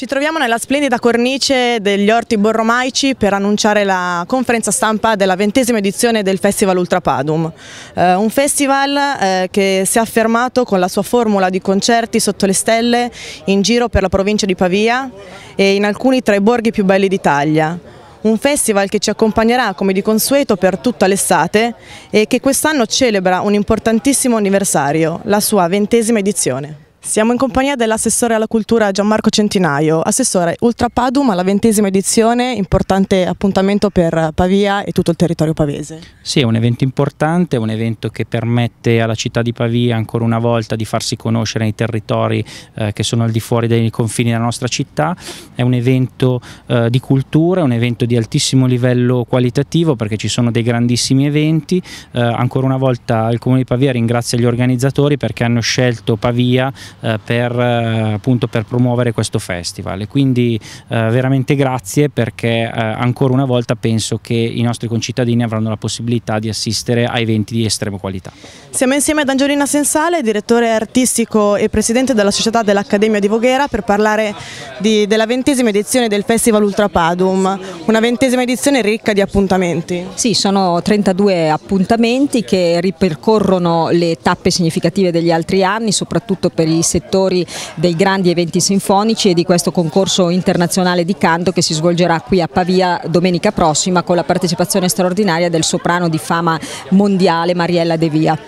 Ci troviamo nella splendida cornice degli orti borromaici per annunciare la conferenza stampa della ventesima edizione del Festival Ultrapadum. Eh, un festival eh, che si è affermato con la sua formula di concerti sotto le stelle in giro per la provincia di Pavia e in alcuni tra i borghi più belli d'Italia. Un festival che ci accompagnerà come di consueto per tutta l'estate e che quest'anno celebra un importantissimo anniversario, la sua ventesima edizione. Siamo in compagnia dell'assessore alla cultura Gianmarco Centinaio. Assessore, Ultra Padum alla ventesima edizione, importante appuntamento per Pavia e tutto il territorio pavese. Sì, è un evento importante, un evento che permette alla città di Pavia ancora una volta di farsi conoscere nei territori eh, che sono al di fuori dei confini della nostra città. È un evento eh, di cultura, è un evento di altissimo livello qualitativo perché ci sono dei grandissimi eventi. Eh, ancora una volta il Comune di Pavia ringrazia gli organizzatori perché hanno scelto Pavia eh, per, eh, appunto, per promuovere questo festival. E quindi eh, veramente grazie perché ancora una volta penso che i nostri concittadini avranno la possibilità di assistere a eventi di estrema qualità. Siamo insieme ad Angelina Sensale, direttore artistico e presidente della società dell'Accademia di Voghera per parlare di, della ventesima edizione del Festival Ultrapadum, una ventesima edizione ricca di appuntamenti. Sì, sono 32 appuntamenti che ripercorrono le tappe significative degli altri anni, soprattutto per i settori dei grandi eventi sinfonici e di questo concorso internazionale di canto che si svolgerà qui a Pavia domenica prossima con la partecipazione straordinaria del soprano di fama mondiale Mariella De Via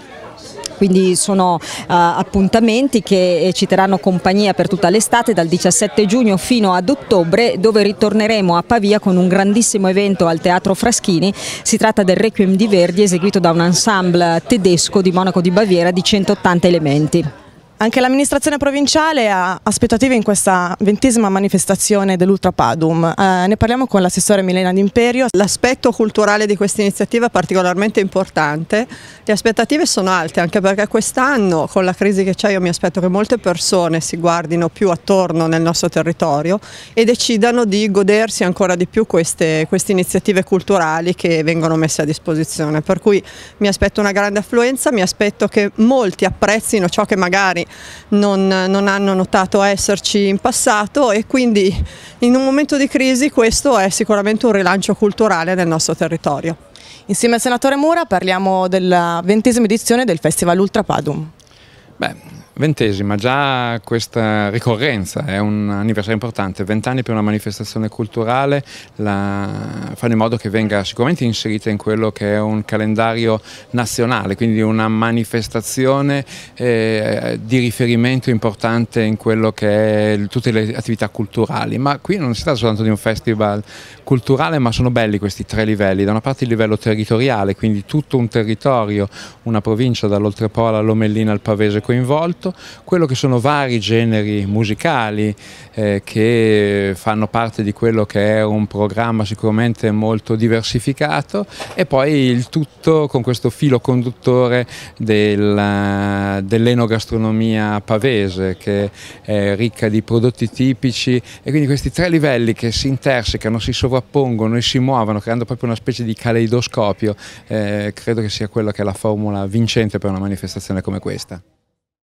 quindi sono uh, appuntamenti che ci terranno compagnia per tutta l'estate dal 17 giugno fino ad ottobre dove ritorneremo a Pavia con un grandissimo evento al Teatro Fraschini, si tratta del Requiem di Verdi eseguito da un ensemble tedesco di Monaco di Baviera di 180 elementi. Anche l'amministrazione provinciale ha aspettative in questa ventesima manifestazione dell'Ultrapadum. Eh, ne parliamo con l'assessore Milena D'Imperio. L'aspetto culturale di questa iniziativa è particolarmente importante. Le aspettative sono alte anche perché quest'anno con la crisi che c'è io mi aspetto che molte persone si guardino più attorno nel nostro territorio e decidano di godersi ancora di più queste, queste iniziative culturali che vengono messe a disposizione. Per cui mi aspetto una grande affluenza, mi aspetto che molti apprezzino ciò che magari non, non hanno notato esserci in passato e quindi in un momento di crisi questo è sicuramente un rilancio culturale del nostro territorio. Insieme al senatore Mura parliamo della ventesima edizione del Festival Ultra Padum. Beh, ventesima, già questa ricorrenza è un anniversario importante, vent'anni per una manifestazione culturale, la... fanno in modo che venga sicuramente inserita in quello che è un calendario nazionale, quindi una manifestazione eh, di riferimento importante in quello che è tutte le attività culturali, ma qui non si tratta soltanto di un festival culturale, ma sono belli questi tre livelli, da una parte il livello territoriale, quindi tutto un territorio, una provincia dall'Oltrepola all'Omellina al Pavese, coinvolto, quello che sono vari generi musicali eh, che fanno parte di quello che è un programma sicuramente molto diversificato e poi il tutto con questo filo conduttore del, eh, dell'enogastronomia pavese che è ricca di prodotti tipici e quindi questi tre livelli che si intersecano, si sovrappongono e si muovono creando proprio una specie di caleidoscopio eh, credo che sia quella che è la formula vincente per una manifestazione come questa.